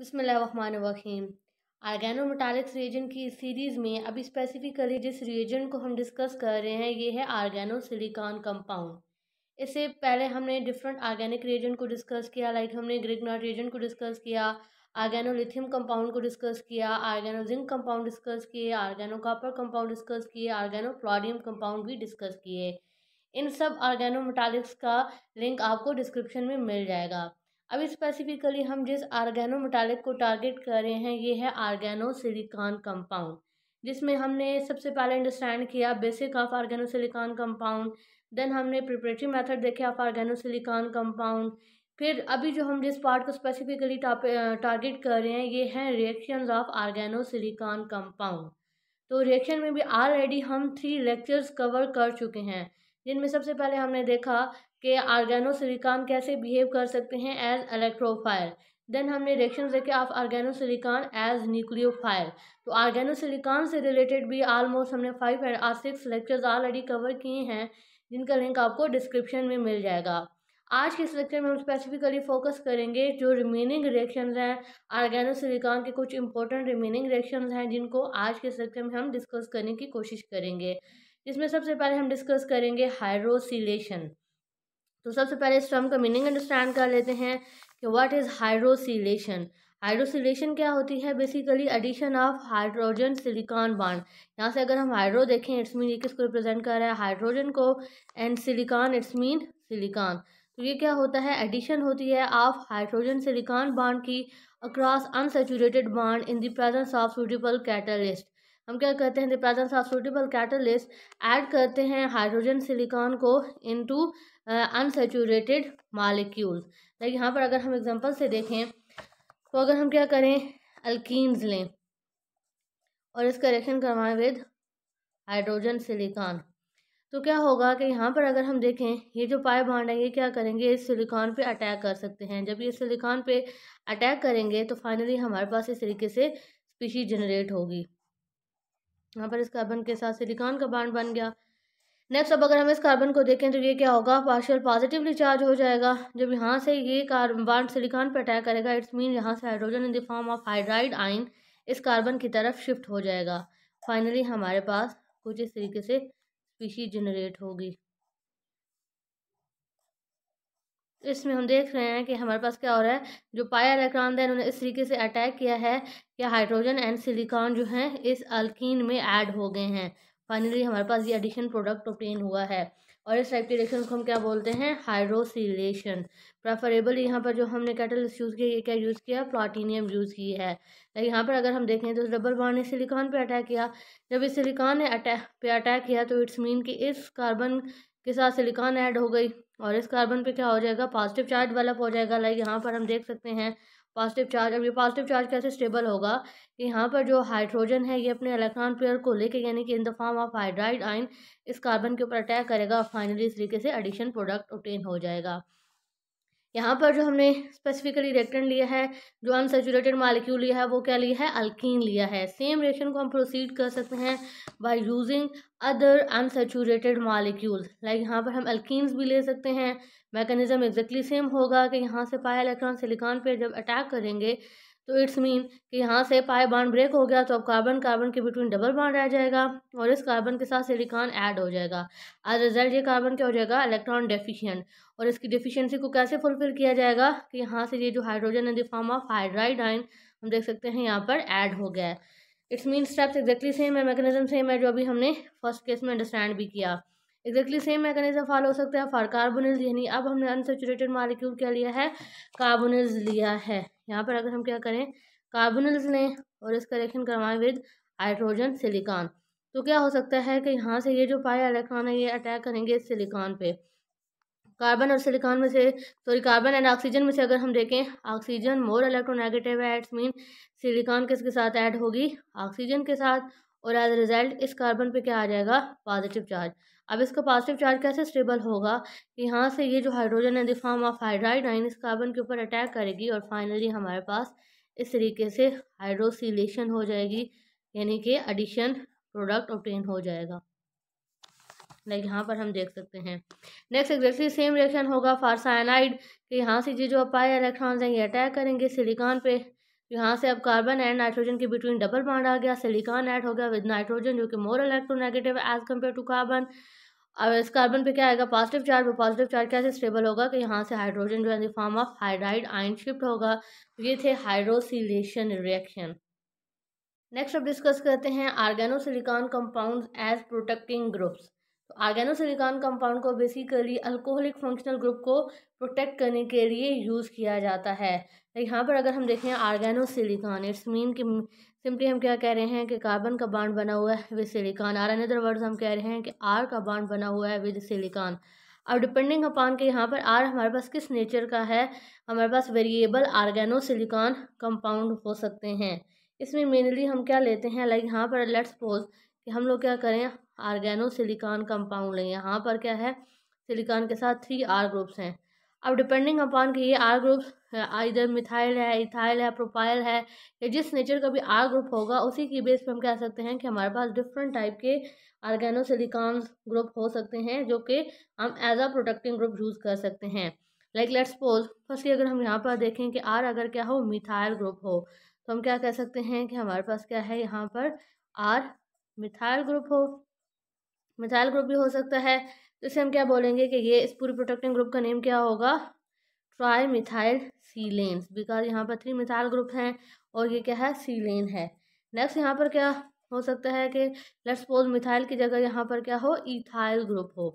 बसमीम organo metallics reagent की series में अब स्पेसिफिकली जिस रिएजेंट को हम डिस्कस कर रहे हैं ये है आर्गेनो सिलिकॉन कंपाउंड इससे पहले हमने डिफरेंट आर्गेनिक रिएजेंट को डिस्कस किया लाइक हमने ग्रिगनाट रिएजेंट को डिस्कस किया आर्गेनो लिथियम कंपाउंड को डिस्कस किया आर्गेनो जिंक कंपाउंड डिस्कस किए आर्गेनो कापर कंपाउंड डिस्कस किए आर्गेनो प्लॉडियम कंपाउंड भी डिस्कस किए इन सब आर्गेनो मेटालिक्स का लिंक आपको डिस्क्रिप्शन में मिल जाएगा अब स्पेसिफिकली हम जिस आर्गेनो मेटालिक को टारगेट कर रहे हैं ये है आर्गेनो सिलिकॉन कंपाउंड जिसमें हमने सबसे पहले अंडरस्टैंड किया basic of organo silicon compound then हमने प्रिपरेटरी मेथड देखे ऑफ आर्गेनो सिलिकॉन कंपाउंड फिर अभी जो हम जिस पार्ट को स्पेसिफिकली टारगेट कर रहे हैं ये हैं reaction of organo silicon compound तो रिएक्शन में भी ऑलरेडी हम थ्री लेक्चर्स कवर कर चुके हैं जिनमें सबसे पहले हमने देखा के आर्गेनोसिलिकॉन कैसे बिहेव कर सकते हैं एज इलेक्ट्रोफाइल देन हमने रिएक्शन देखे ऑफ आर्गेनोसिलिकॉन एज न्यूक्लियोफाइल तो आर्गेनोसिलिकॉन से रिलेटेड भी आलमोस्ट हमने five and or six lectures already cover किए हैं जिनका लिंक आपको डिस्क्रिप्शन में मिल जाएगा आज के इस लेक्चर में हम स्पेसिफिकली फोकस करेंगे जो रिमेनिंग रिएक्शन हैं आर्गेनोसिलिकॉन के कुछ इंपॉर्टेंट रिमेनिंग रिएक्शन हैं जिनको आज के इस लेक्चर में हम डिस्कस करने की कोशिश करेंगे इसमें सबसे पहले हम डिस्कस करेंगे हाइड्रोसिलेशन तो सबसे पहले इस टर्म का मीनिंग अंडरस्टैंड कर लेते हैं कि व्हाट इज़ हाइड्रोसिलेशन हाइड्रोसिलेशन क्या होती है basically addition of hydrogen silicon bond यहाँ से अगर हम हाइड्रो देखें इट्स मीन ये किसको रिप्रेजेंट कर रहा है हाइड्रोजन को and silicon it's mean silicon तो ये क्या होता है एडिशन होती है ऑफ हाइड्रोजन सिलिकॉन बॉन्ड की across unsaturated bond in the presence of suitable catalyst हम क्या करते हैं the presence of suitable catalyst add करते हैं हाइड्रोजन सिलिकॉन को इनटू अनसेचूरेटेड मालिक्यूल लाइक यहाँ पर अगर हम एग्जांपल से देखें तो अगर हम क्या करें अल्किन्स लें और इसका रिएक्शन करवाएं विद हाइड्रोजन सिलिकॉन तो क्या होगा कि यहाँ पर अगर हम देखें ये जो पाए बॉन्ड है ये क्या करेंगे इस सिलिकॉन पे अटैक कर सकते हैं जब ये सिलिकॉन पे अटैक करेंगे तो फाइनली हमारे पास इस तरीके से स्पीशीज जनरेट होगी यहाँ पर इस कार्बन के साथ सिलिकॉन का बाड बन गया नेक्स्ट अब अगर हम इस कार्बन को देखें तो ये क्या होगा पार्शियल पॉजिटिवली चार्ज हो जाएगा जब यहाँ से ये कार्बन बाड सिलिकॉन पर अटैक करेगा इट्स मीन यहाँ से hydrogen in the form of hydride ion इस कार्बन की तरफ शिफ्ट हो जाएगा फाइनली हमारे पास कुछ इस तरीके से स्पीशीज जनरेट होगी इसमें हम देख रहे हैं कि हमारे पास क्या हो रहा है जो पाया इलेक्ट्रॉन था उन्होंने इस तरीके से अटैक किया है कि हाइड्रोजन एंड सिलिकॉन जो हैं इस अल्किन में ऐड हो गए हैं फाइनली हमारे पास ये एडिशन प्रोडक्ट ऑप्टेन हुआ है और इस टाइप के रिएक्शन को हम क्या बोलते हैं हाइड्रोसिलेशन प्रेफरेबल यहाँ पर जो हमने कैटलिस्ट यूज़ किया ये क्या यूज़ किया प्लाटीनियम यूज़ की है लेकिन यहाँ पर अगर हम देखें तो डबल बार ने सिलिकॉन पर अटैक किया जब इस सिलिकॉन ने अटैक पे अटैक किया तो इट्स मीन कि इस कार्बन के साथ सिलिकॉन ऐड हो गई और इस कार्बन पे क्या हो जाएगा पॉजिटिव चार्ज डेवलप हो जाएगा लाइक यहाँ पर हम देख सकते हैं पॉजिटिव चार्ज अब ये पॉजिटिव चार्ज कैसे स्टेबल होगा कि यहाँ पर जो हाइड्रोजन है ये अपने इलेक्ट्रॉन पेयर को लेके यानी कि in the form of hydride ion इस कार्बन के ऊपर अटैक करेगा और फाइनली इस तरीके से एडिशन प्रोडक्ट ऑप्टेन हो जाएगा यहाँ पर जो हमने स्पेसिफिकली रिएक्टेंट लिया है जो अनसेचुरेटेड मालिक्यूल लिया है वो क्या लिया है अल्कीन लिया है सेम रिएक्शन को हम प्रोसीड कर सकते हैं by using other unsaturated molecule like यहाँ पर हम अल्किन्स भी ले सकते हैं मैकेनिज्म एग्जैक्टली सेम होगा कि यहाँ से पाया इलेक्ट्रॉन सिलिकॉन पे जब अटैक करेंगे तो इट्स मीन कि यहाँ से पाए बाड ब्रेक हो गया तो अब कार्बन कार्बन के बिटवीन डबल बाड आ जाएगा और इस कार्बन के साथ सिलिकॉन ऐड हो जाएगा एज रिजल्ट ये कार्बन क्या हो जाएगा इलेक्ट्रॉन डेफिशिएंट और इसकी डेफिशिएंसी को कैसे फुलफिल किया जाएगा कि यहाँ से ये जो हाइड्रोजन है द फॉर्म ऑफ हाइड्राइड आइन हम देख सकते हैं यहाँ पर ऐड हो गया है it's mean steps exactly same है मैकेनिज्म सेम है जो अभी हमने फर्स्ट केस में अंडरस्टैंड भी किया एक्जैक्टली सेम मैकेनिज्म फॉलो हो सकता है फॉर कार्बोनिल्स यानी अब हमने अनसेचुरेटेड मालिक्यूल क्या लिया है कार्बोनिल्स लिया है यहाँ पर अगर हम क्या करें कार्बोनल्स लें और इसका रिएक्शन करवाएं विद हाइड्रोजन सिलिकॉन तो क्या हो सकता है कि यहाँ से ये जो पाया इलेक्ट्रॉन है ये अटैक करेंगे इस सिलिकॉन पे कार्बन और सिलिकॉन में से सॉरी कार्बन एंड ऑक्सीजन में से अगर हम देखें ऑक्सीजन मोर इलेक्ट्रोनेगेटिव है इट्स मीन सिलिकॉन किसके साथ ऐड होगी ऑक्सीजन के साथ और एज ए रिजल्ट इस कार्बन पे क्या आ जाएगा पॉजिटिव चार्ज अब इसका पॉजिटिव चार्ज कैसे स्टेबल होगा कि यहाँ से ये जो हाइड्रोजन है the form of hydride ion इस कार्बन के ऊपर अटैक करेगी और फाइनली हमारे पास इस तरीके से हाइड्रोसीलेशन हो जाएगी यानी कि एडिशन प्रोडक्ट ऑप्टेन हो जाएगा लाइक यहाँ पर हम देख सकते हैं नेक्स्ट एग्जैक्टली सेम रिएक्शन होगा फॉर साइनाइड कि यहाँ से ये जो पाए इलेक्ट्रॉन्स हैं ये अटैक करेंगे सिलिकॉन पे यहाँ से अब कार्बन एंड नाइट्रोजन के बिटवीन डबल बॉन्ड आ गया सिलिकॉन ऐड हो गया विद नाइट्रोजन जो कि more electronegative as compare to carbon अब इस कार्बन पे क्या आएगा पॉजिटिव चार्ज वो पॉजिटिव चार्ज कैसे स्टेबल होगा कि यहाँ से हाइड्रोजन जो है the form of hydride ion shift होगा तो ये थे हाइड्रोसिलेशन रिएक्शन नेक्स्ट अब डिस्कस करते हैं organosilicon compounds compound as protecting groups तो सिलिकॉन कंपाउंड को बेसिकली अल्कोहलिक फंक्शनल ग्रुप को प्रोटेक्ट करने के लिए यूज़ किया जाता है तो यहाँ पर अगर हम देखें आर्गेनोसिलिकॉन इट्स मीन कि सिंपली हम क्या कह रहे हैं कि कार्बन का बाड बना हुआ है with silicon or another words हम कह रहे हैं कि आर का बाड बना हुआ है विद सिलिकॉन अब डिपेंडिंग अपॉन के यहाँ पर आर हमारे पास किस नेचर का है हमारे पास वेरिएबल आर्गेनोसिलिकॉन कंपाउंड हो सकते हैं इसमें मेनली हम क्या लेते हैं लाइक यहाँ पर लेट्स सपोज कि हम लोग क्या करें आर्गेनो सिलिकॉन कंपाउंड है यहाँ पर क्या है सिलिकॉन के साथ थ्री आर ग्रुप्स हैं अब डिपेंडिंग अपॉन कि ये आर ग्रुप्स इधर मिथाइल है इथाइल है प्रोपाइल है या जिस नेचर का भी आर ग्रुप होगा उसी की बेस पे हम कह सकते हैं कि हमारे पास डिफरेंट टाइप के आर्गेनो सिलिकॉन ग्रुप हो सकते हैं जो कि हम as a protecting group use कर सकते हैं लाइक लेट्स सपोज फर्स्टली अगर हम यहाँ पर देखें कि आर अगर क्या हो मिथाइल ग्रुप हो तो हम क्या कह सकते हैं कि हमारे पास क्या है यहाँ पर आर मिथाइल ग्रुप हो मिथाइल ग्रुप भी हो सकता है तो इसे हम क्या बोलेंगे कि ये इस पूरी प्रोटेक्टिंग ग्रुप का नेम क्या होगा ट्राई मिथाइल सीलेन्स बिकॉज यहाँ पर थ्री मिथाइल ग्रुप हैं और ये क्या है सीलेन है नेक्स्ट यहाँ पर क्या हो सकता है कि लेट्स सपोज मिथाइल की जगह यहाँ पर क्या हो इथाइल ग्रुप हो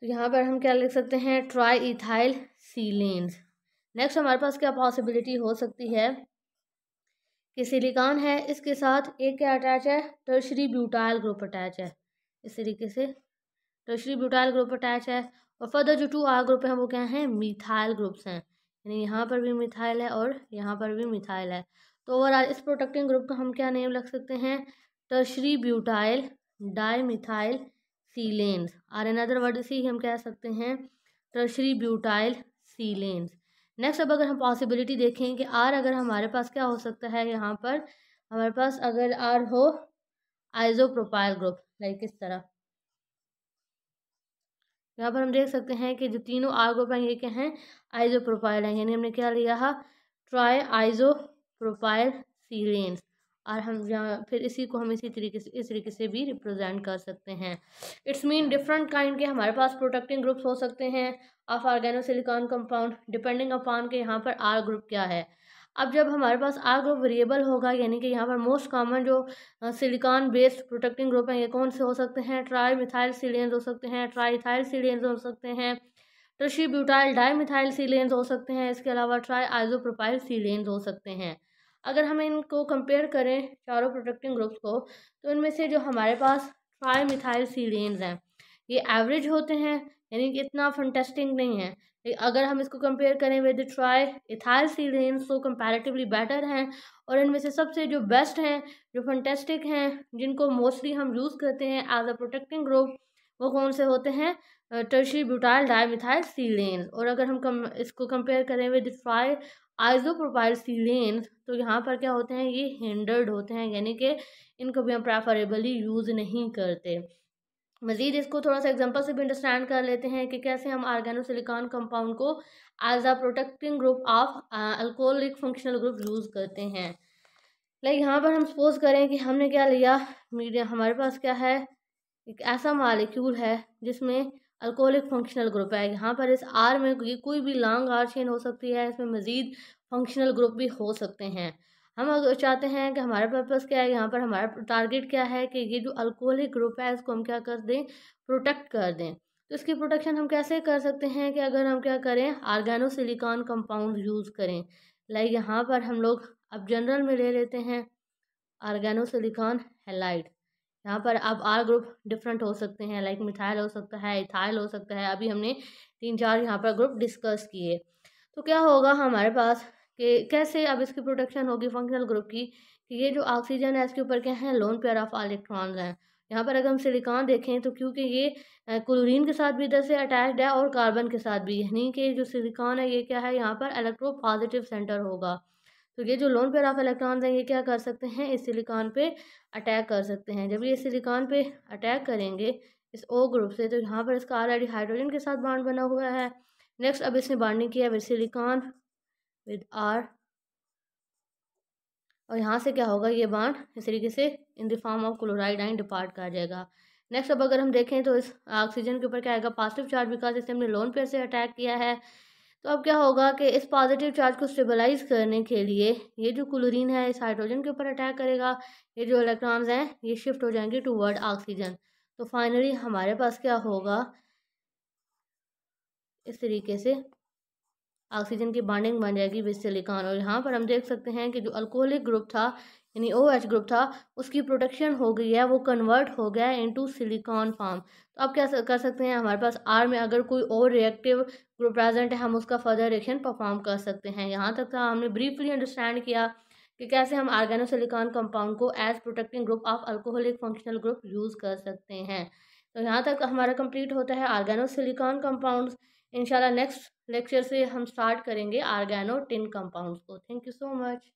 तो यहाँ पर हम क्या लिख सकते हैं ट्राई इथाइल सीलेन्स नेक्स्ट हमारे पास क्या पॉसिबिलिटी हो सकती है कि सिलिकॉन है इसके साथ एक क्या अटैच है टर्शरी ब्यूटाइल ग्रुप अटैच है इस तरीके से टर्शरी ब्यूटाइल ग्रुप अटैच है और फर्दर जो टू आर ग्रुप हैं वो क्या हैं मिथाइल ग्रुप्स हैं यानी यहाँ पर भी मिथाइल है और यहाँ पर भी मिथाइल है तो ओवरऑल इस प्रोटेक्टिंग ग्रुप का हम क्या नेम लग सकते हैं tertiary butyl di methyl silanes in other word से ही हम कह सकते हैं टर्शरी ब्यूटाइल सीलेंस नेक्स्ट अब अगर हम पॉसिबिलिटी देखें कि आर अगर हमारे पास क्या हो सकता है यहाँ पर हमारे पास अगर आर हो आइजोप्रोपाइल ग्रुप लाइक इस तरह यहाँ पर हम देख सकते हैं कि जो तीनों आर ग्रुप हैं ये क्या हैं आइजोप्रोपाइल हैं यानी हमने क्या लिया है ट्राई आइजोप्रोपाइल सीरेंस और हम यहाँ फिर इसी को हम इसी तरीके से इस तरीके से भी रिप्रेजेंट कर सकते हैं इट्स मीन डिफरेंट काइंड के हमारे पास प्रोटेक्टिंग ग्रुप्स हो सकते हैं of silicon compound depending upon के यहाँ पर आर ग्रुप क्या है अब जब हमारे पास आर ग्रुप वेरिएबल होगा यानी कि यहाँ पर मोस्ट कॉमन जो सिलिकॉन बेस्ड प्रोटेक्टिंग ग्रुप हैं ये कौन से हो सकते हैं ट्राई मिथाइल सीलियंस हो सकते हैं ट्राई इथाइल सिलियंस हो सकते हैं tertiary butyl di methyl silanes हो सकते हैं इसके अलावा ट्राई आइजोप्रोपाइल सीलियंस हो सकते हैं अगर हम इनको कंपेयर करें चारों प्रोटेक्टिंग ग्रुप्स को तो इनमें से जो हमारे पास ट्राई मिथाइल सीलेन्स हैं ये एवरेज होते हैं यानी कि इतना फंटेस्टिंग नहीं है अगर हम इसको कंपेयर करें विद ट्राई इथाइल सीलेन्स तो कंपैरेटिवली बेटर हैं और इनमें से सबसे जो बेस्ट हैं जो फंटेस्टिक हैं जिनको मोस्टली हम यूज़ करते हैं एज अ प्रोटेक्टिंग ग्रुप वो कौन से होते हैं tertiary butyl di methyl silane और अगर हम कम इसको कंपेयर करें विद ट्राई आइजो आइजोप्रोपायरसिलेन्स तो यहाँ पर क्या होते हैं ये हिंडर्ड होते हैं यानी कि इनको भी हम प्रेफरेबली यूज़ नहीं करते मज़ीद इसको थोड़ा सा एग्जांपल से भी अंडरस्टैंड कर लेते हैं कि कैसे हम आर्गेनोसिलिकॉन कंपाउंड को as a protecting group of alcoholic functional group use करते हैं लाइक यहाँ पर हम सपोज करें कि हमने क्या लिया मीडिया हमारे पास क्या है एक ऐसा मालिक्यूल है जिसमें अल्कोहलिक फंक्शनल ग्रुप है यहाँ पर इस आर में ये कोई भी लॉन्ग आर चेन हो सकती है इसमें मज़ीद फंक्शनल ग्रुप भी हो सकते हैं हम अगर चाहते हैं कि हमारा पर्पज़ क्या है यहाँ पर हमारा टारगेट क्या है कि ये जो अल्कोहलिक ग्रुप है इसको हम क्या कर दें प्रोटेक्ट कर दें तो इसकी प्रोटेक्शन हम कैसे कर सकते हैं कि अगर हम क्या करें आर्गेनोसिलिकॉन कंपाउंड यूज़ करें लाइक यहाँ पर हम लोग अब जनरल में ले लेते हैं आर्गेनोसिलिकॉन हेलाइड यहाँ पर आप आर ग्रुप डिफरेंट हो सकते हैं लाइक मिथाइल हो सकता है इथाइल हो सकता है अभी हमने तीन चार यहाँ पर ग्रुप डिस्कस किए तो क्या होगा हमारे पास कि कैसे अब इसकी प्रोटेक्शन होगी फंक्शनल ग्रुप की कि ये जो ऑक्सीजन है इसके ऊपर क्या है लोन पेयर ऑफ इलेक्ट्रॉन्स हैं यहाँ पर अगर हम सिलिकॉन देखें तो क्योंकि ये क्लोरीन के साथ भी इधर से अटैच्ड है और कार्बन के साथ भी यानी कि जो सिलिकॉन है ये क्या है यहाँ पर इलेक्ट्रो पॉजिटिव सेंटर होगा तो ये जो लोन पेयर ऑफ इलेक्ट्रॉन्स हैं ये क्या कर सकते हैं इस सिलिकॉन पे अटैक कर सकते हैं जब ये सिलिकॉन पे अटैक करेंगे इस ओ ग्रुप से तो यहाँ पर इसका ऑलरेडी हाइड्रोजन के साथ बाड बना हुआ है नेक्स्ट अब इसने बाडिंग किया विद सिलिकॉन विद आर और यहाँ से क्या होगा ये बाड इस तरीके से in the form of chloride ion depart कर जाएगा नेक्स्ट अब अगर हम देखें तो इस ऑक्सीजन के ऊपर क्या आएगा पॉजिटिव चार्ज बिकॉज इसने हमने लोन पेयर से अटैक किया है तो अब क्या होगा कि इस पॉजिटिव चार्ज को स्टेबलाइज करने के लिए ये जो क्लोरीन है इस हाइड्रोजन के ऊपर अटैक करेगा ये जो इलेक्ट्रॉन्स हैं ये शिफ्ट हो जाएंगे टूवर्ड ऑक्सीजन तो फाइनली हमारे पास क्या होगा इस तरीके से ऑक्सीजन की बॉन्डिंग बन जाएगी विद सिलिकॉन और यहाँ पर हम देख सकते हैं कि जो अल्कोहलिक ग्रुप था यानी ओ एच ग्रुप था उसकी प्रोडक्शन हो गई है वो कन्वर्ट हो गया है इंटू सिलिकॉन फॉर्म तो आप क्या कर सकते हैं हमारे पास आर में अगर कोई और रिएक्टिव ग्रुप प्रेजेंट है हम उसका फर्दर रिएक्शन परफॉर्म कर सकते हैं यहाँ तक था तो हमने ब्रीफली अंडरस्टैंड किया कि कैसे हम आर्गेनोसिलिकॉन कंपाउंड को as protecting group of alcoholic functional group use कर सकते हैं तो यहाँ तक हमारा कंप्लीट होता है आर्गेनोसिलिकॉन कंपाउंड्स इंशाल्लाह नेक्स्ट लेक्चर से हम स्टार्ट करेंगे आर्गेनो टिन कंपाउंड्स को थैंक यू सो मच